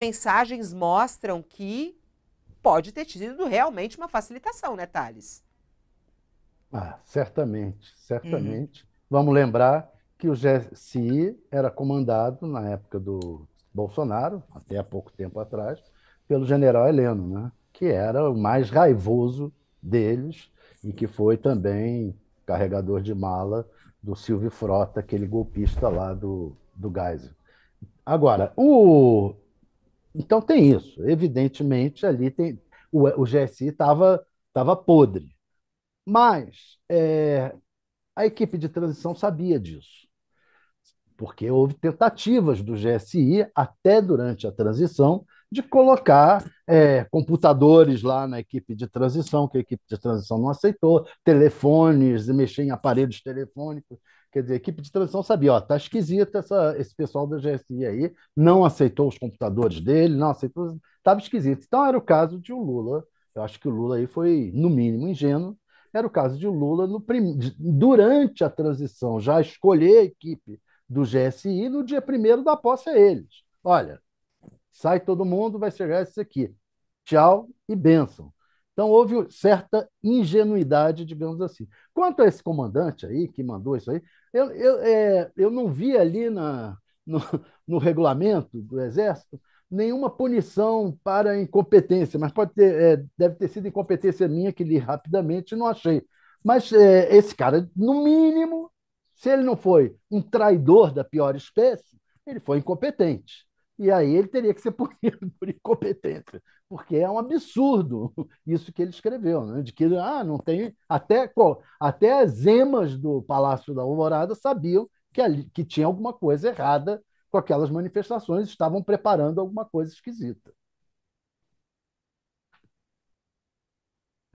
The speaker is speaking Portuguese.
mensagens mostram que pode ter tido realmente uma facilitação, né, Thales? Ah, certamente, certamente. Uhum. Vamos lembrar que o GSI era comandado na época do Bolsonaro, até há pouco tempo atrás, pelo general Heleno, né? que era o mais raivoso deles e que foi também carregador de mala do Silvio Frota, aquele golpista lá do, do Geisel. Agora, o então tem isso. Evidentemente, ali tem. O, o GSI estava tava podre. Mas é, a equipe de transição sabia disso. Porque houve tentativas do GSI, até durante a transição, de colocar é, computadores lá na equipe de transição, que a equipe de transição não aceitou, telefones, mexer em aparelhos telefônicos. Quer dizer, a equipe de transição sabia, ó, tá esquisito essa, esse pessoal da GSI aí, não aceitou os computadores dele, não aceitou, estava esquisito. Então era o caso de o Lula, eu acho que o Lula aí foi, no mínimo, ingênuo, era o caso de o Lula no prim... durante a transição já escolher a equipe do GSI no dia primeiro da posse a é eles. Olha, sai todo mundo, vai chegar esse aqui. Tchau e benção. Então houve certa ingenuidade, digamos assim. Quanto a esse comandante aí, que mandou isso aí, eu, eu, é, eu não vi ali na, no, no regulamento do Exército nenhuma punição para incompetência, mas pode ter, é, deve ter sido incompetência minha que li rapidamente e não achei. Mas é, esse cara, no mínimo, se ele não foi um traidor da pior espécie, ele foi incompetente. E aí ele teria que ser punido por incompetência, porque é um absurdo isso que ele escreveu, né? de que ah, não tem. Até, até as emas do Palácio da Alvorada sabiam que, ali, que tinha alguma coisa errada com aquelas manifestações, estavam preparando alguma coisa esquisita.